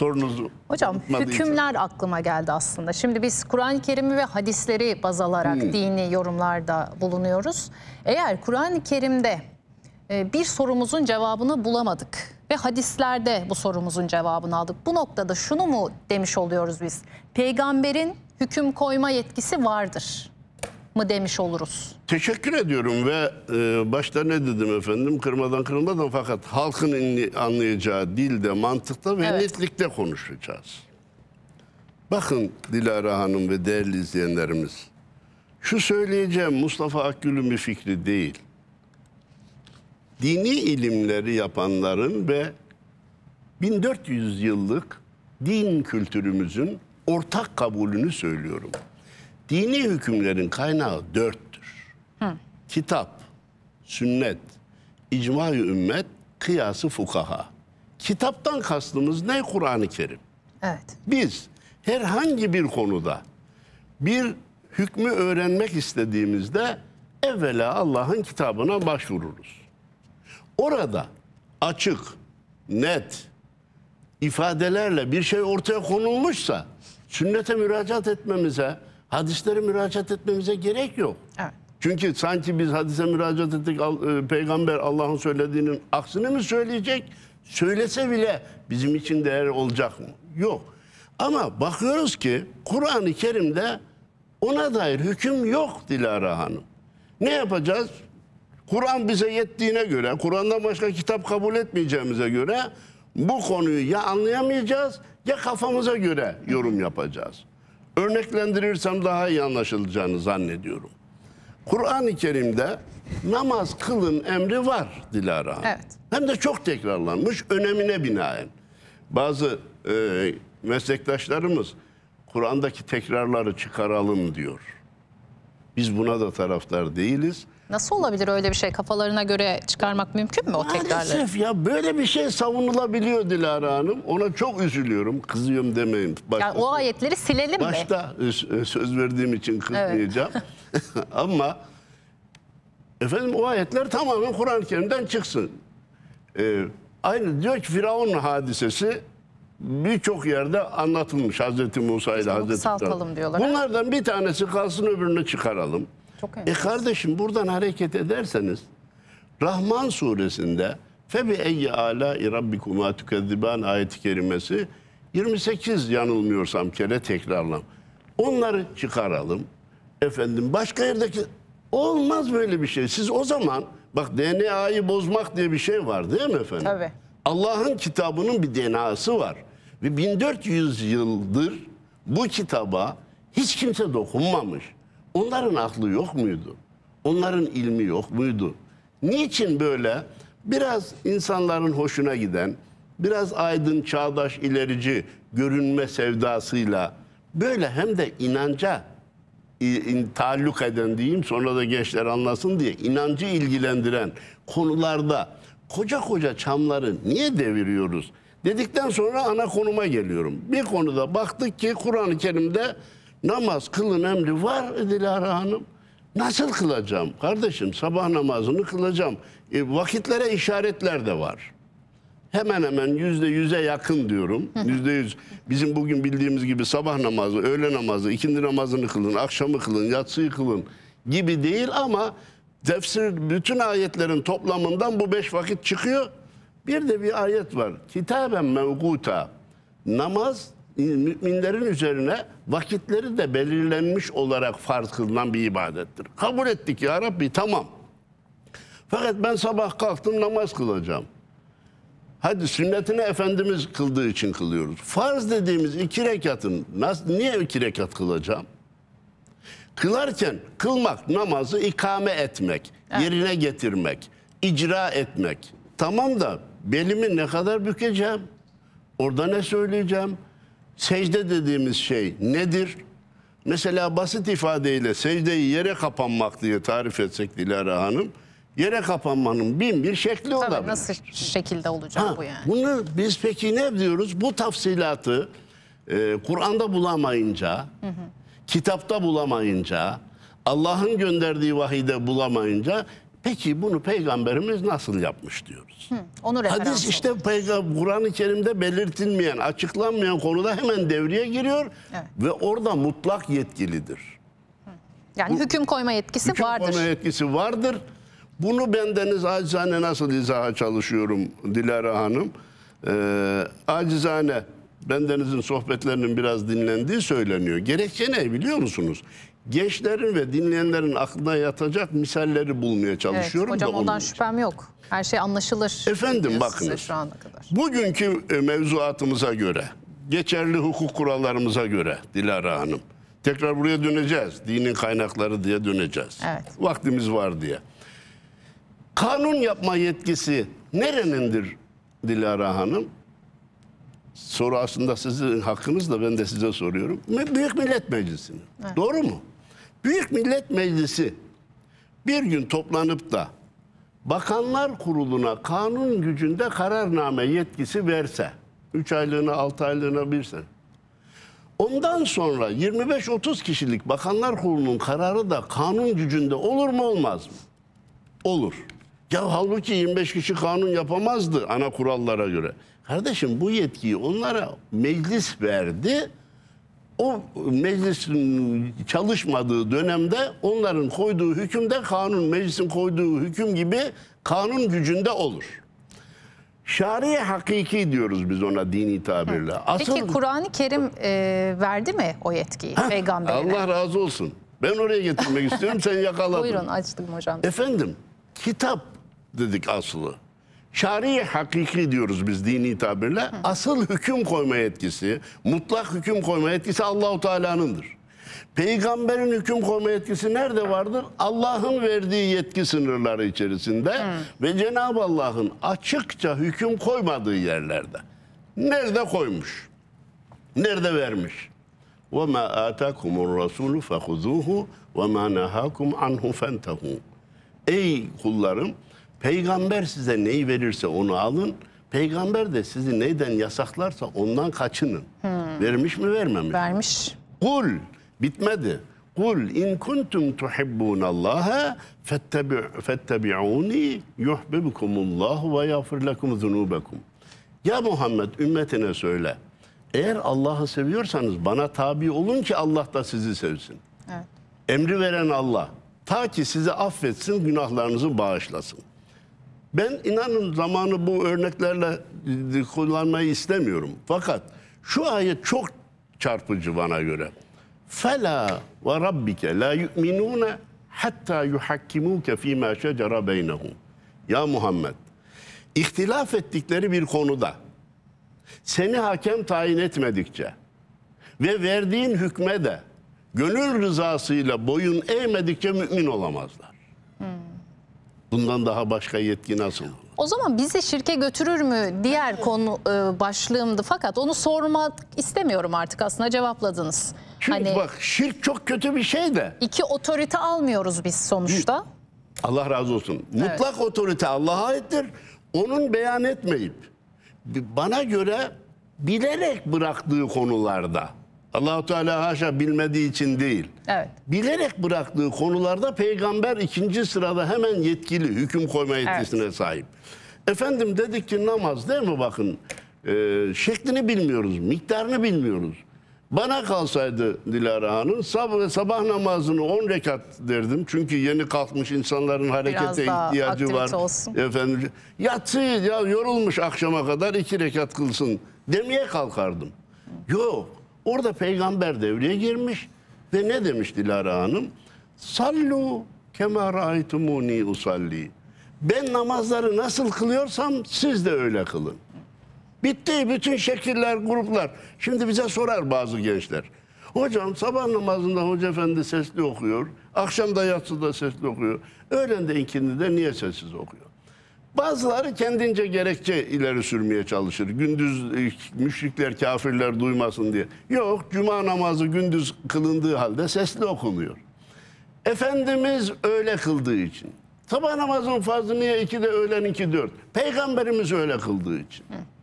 sorunuzu Hocam hükümler aklıma geldi aslında. Şimdi biz Kur'an-ı Kerim'i ve hadisleri baz alarak hmm. dini yorumlarda bulunuyoruz. Eğer Kur'an-ı Kerim'de e, bir sorumuzun cevabını bulamadık ve hadislerde bu sorumuzun cevabını aldık. Bu noktada şunu mu demiş oluyoruz biz? Peygamberin hüküm koyma yetkisi vardır mı demiş oluruz? Teşekkür ediyorum ve e, başta ne dedim efendim kırmadan kırılmadan fakat halkın anlayacağı dilde, mantıkta ve evet. netlikte konuşacağız. Bakın Dilara Hanım ve değerli izleyenlerimiz. Şu söyleyeceğim Mustafa Akgül'ün bir fikri değil. Dini ilimleri yapanların ve 1400 yıllık din kültürümüzün ortak kabulünü söylüyorum. Dini hükümlerin kaynağı dörttür. Hı. Kitap, sünnet, icma-i ümmet, kıyası fukaha. Kitaptan kastımız ne? Kur'an-ı Kerim. Evet. Biz herhangi bir konuda bir hükmü öğrenmek istediğimizde evvela Allah'ın kitabına başvururuz. Orada açık, net ifadelerle bir şey ortaya konulmuşsa sünnete müracaat etmemize, hadislere müracaat etmemize gerek yok. Evet. Çünkü sanki biz hadise müracaat ettik e, peygamber Allah'ın söylediğinin aksını mı söyleyecek? Söylese bile bizim için değer olacak mı? Yok. Ama bakıyoruz ki Kur'an-ı Kerim'de ona dair hüküm yok Dilara Hanım. Ne yapacağız? Kur'an bize yettiğine göre, Kur'an'dan başka kitap kabul etmeyeceğimize göre bu konuyu ya anlayamayacağız ya kafamıza göre yorum yapacağız örneklendirirsem daha iyi anlaşılacağını zannediyorum. Kur'an-ı Kerim'de namaz kılın emri var Dilara Hanım. Evet. Hem de çok tekrarlanmış önemine binaen. Bazı e, meslektaşlarımız Kur'an'daki tekrarları çıkaralım diyor. Biz buna da taraftar değiliz. Nasıl olabilir öyle bir şey? Kafalarına göre çıkarmak mümkün mü o tekrarları? Maalesef ya böyle bir şey savunulabiliyor Dilara Hanım. Ona çok üzülüyorum. Kızıyorum demeyin. Başta, yani o ayetleri silelim başta, mi? Başta e, söz verdiğim için kızmayacağım. Evet. Ama efendim o ayetler tamamen Kur'an-ı Kerim'den çıksın. Ee, aynı diyor ki Firavun hadisesi birçok yerde anlatılmış Hazreti Musa ile Hazreti Saltalım diyorlar. Bunlardan he? bir tanesi kalsın öbürünü çıkaralım. Çok e kardeşim buradan hareket ederseniz Rahman suresinde Febi eyyi ala rabbikuma tukezziban ayet-i kerimesi 28 yanılmıyorsam kere tekrarlam. Onları çıkaralım. Efendim başka yerdeki olmaz böyle bir şey. Siz o zaman bak DNA'yı bozmak diye bir şey var değil mi efendim? Tabii. Allah'ın kitabının bir DNA'sı var. Ve 1400 yıldır bu kitaba hiç kimse dokunmamış. Onların aklı yok muydu? Onların ilmi yok muydu? Niçin böyle biraz insanların hoşuna giden, biraz aydın, çağdaş, ilerici görünme sevdasıyla böyle hem de inanca taalluk eden diyeyim sonra da gençler anlasın diye inancı ilgilendiren konularda koca koca çamları niye deviriyoruz? Dedikten sonra ana konuma geliyorum. Bir konuda baktık ki Kur'an-ı Kerim'de namaz kılın emri var Dilara Hanım. Nasıl kılacağım? Kardeşim sabah namazını kılacağım. E, vakitlere işaretler de var. Hemen hemen yüzde yüze yakın diyorum. Yüzde yüz. Bizim bugün bildiğimiz gibi sabah namazı, öğle namazı, ikindi namazını kılın, akşamı kılın, yatsıyı kılın gibi değil ama tefsir bütün ayetlerin toplamından bu beş vakit çıkıyor. Bir de bir ayet var. Kitaben mevguta. Namaz müminlerin üzerine vakitleri de belirlenmiş olarak farz kılınan bir ibadettir. Kabul ettik ya Rabbi tamam. Fakat ben sabah kalktım namaz kılacağım. Hadi sünnetini Efendimiz kıldığı için kılıyoruz. Farz dediğimiz iki rekatın nasıl, niye iki rekat kılacağım? Kılarken kılmak namazı ikame etmek, evet. yerine getirmek, icra etmek. Tamam da belimi ne kadar bükeceğim? Orada ne söyleyeceğim? Secde dediğimiz şey nedir? Mesela basit ifadeyle secdeyi yere kapanmak diye tarif etsek Dilara Hanım, yere kapanmanın bin bir şekli Tabii olabilir. nasıl şekilde olacak ha, bu yani? Bunu biz peki ne diyoruz? Bu tafsilatı e, Kur'an'da bulamayınca, hı hı. kitapta bulamayınca, Allah'ın gönderdiği vahide bulamayınca Peki bunu peygamberimiz nasıl yapmış diyoruz. Hı, onu Hadis işte Kur'an-ı Kerim'de belirtilmeyen, açıklanmayan konuda hemen devreye giriyor evet. ve orada mutlak yetkilidir. Yani Bu, hüküm koyma yetkisi hüküm vardır. Hüküm koyma yetkisi vardır. Bunu bendeniz acizane nasıl izaha çalışıyorum Dilara Hanım. Ee, acizane bendenizin sohbetlerinin biraz dinlendiği söyleniyor. Gerekçe ne biliyor musunuz? gençlerin ve dinleyenlerin aklına yatacak misalleri bulmaya çalışıyorum evet, hocam, da ondan için. şüphem yok. Her şey anlaşılır. Efendim bakınız. Şu ana kadar. Bugünkü e, mevzuatımıza göre, geçerli hukuk kurallarımıza göre Dilara Hanım. Tekrar buraya döneceğiz. Dinin kaynakları diye döneceğiz. Evet. Vaktimiz var diye. Kanun yapma yetkisi nerenindir Dilara Hanım? soru aslında sizin hakkınızda ben de size soruyorum. Büyük Millet Meclisi'nin. Evet. Doğru mu? Büyük Millet Meclisi bir gün toplanıp da Bakanlar Kurulu'na kanun gücünde kararname yetkisi verse, 3 aylığına, 6 aylığına bir sene. Ondan sonra 25-30 kişilik Bakanlar Kurulu'nun kararı da kanun gücünde olur mu olmaz mı? Olur. Ya halbuki 25 kişi kanun yapamazdı ana kurallara göre. Kardeşim bu yetkiyi onlara meclis verdi o meclisin çalışmadığı dönemde onların koyduğu hüküm de kanun, meclisin koyduğu hüküm gibi kanun gücünde olur. Şariye hakiki diyoruz biz ona dini tabirle. Asıl... Peki Kur'an-ı Kerim e, verdi mi o yetkiyi Heh, peygamberine? Allah razı olsun. Ben oraya getirmek istiyorum sen yakaladın. Buyurun açtım hocam. Efendim kitap dedik aslı. Şari hakiki diyoruz biz dini tabirle. Hı. Asıl hüküm koyma yetkisi, mutlak hüküm koyma yetkisi Allahu Teala'nındır. Peygamberin hüküm koyma yetkisi nerede vardır? Allah'ın verdiği yetki sınırları içerisinde Hı. Hmm. ve Cenab-ı Allah'ın açıkça hüküm koymadığı yerlerde. Nerede koymuş? Nerede vermiş? وَمَا آتَاكُمُ الرَّسُولُ فَخُذُوهُ وَمَا نَهَاكُمْ عَنْهُ فَانْتَهُوا Ey kullarım! Peygamber size neyi verirse onu alın. Peygamber de sizi neyden yasaklarsa ondan kaçının. Hmm. Vermiş mi vermemiş? Vermiş. Kul bitmedi. Kul in kuntum tuhibbunallaha fettebi'uni yuhbibkumullahu ve yağfir lekum zunubekum. Ya Muhammed ümmetine söyle. Eğer Allah'ı seviyorsanız bana tabi olun ki Allah da sizi sevsin. Evet. Emri veren Allah. Ta ki sizi affetsin, günahlarınızı bağışlasın. Ben inanın zamanı bu örneklerle e, kullanmayı istemiyorum. Fakat şu ayet çok çarpıcı bana göre. Fela ve rabbike la yu'minune hatta yuhakkimuke ma şecera beynehum. Ya Muhammed, ihtilaf ettikleri bir konuda seni hakem tayin etmedikçe ve verdiğin hükme de gönül rızasıyla boyun eğmedikçe mümin olamazlar. Bundan daha başka yetki nasıl? O zaman bizi şirke götürür mü diğer konu e, başlığımdı fakat onu sormak istemiyorum artık aslında cevapladınız. Çünkü hani, bak şirk çok kötü bir şey de. İki otorite almıyoruz biz sonuçta. Allah razı olsun. Evet. Mutlak otorite Allah'a aittir. Onun beyan etmeyip bana göre bilerek bıraktığı konularda Allahu Teala haşa bilmediği için değil. Evet. Bilerek bıraktığı konularda peygamber ikinci sırada hemen yetkili hüküm koyma yetkisine evet. sahip. Efendim dedik ki namaz değil mi bakın e, şeklini bilmiyoruz, miktarını bilmiyoruz. Bana kalsaydı Dilara Hanım sabah, sabah namazını 10 rekat derdim. Çünkü yeni kalkmış insanların harekete Biraz ihtiyacı var. Olsun. Efendim yatsı ya yorulmuş akşama kadar 2 rekat kılsın demeye kalkardım. Yok Orada peygamber devreye girmiş ve ne demiş Dilara Hanım? Sallu kema raaytumuni usalli. Ben namazları nasıl kılıyorsam siz de öyle kılın. Bitti bütün şekiller, gruplar. Şimdi bize sorar bazı gençler. Hocam sabah namazında hoca efendi sesli okuyor. Akşam da yatsıda sesli okuyor. Öğlen de ikindi de niye sessiz okuyor? Bazıları kendince gerekçe ileri sürmeye çalışır. Gündüz e, müşrikler, kafirler duymasın diye. Yok, cuma namazı gündüz kılındığı halde sesli okunuyor. Efendimiz öyle kıldığı için. Sabah namazının farzı niye? İki de öğlen iki dört. Peygamberimiz öyle kıldığı için. Hı.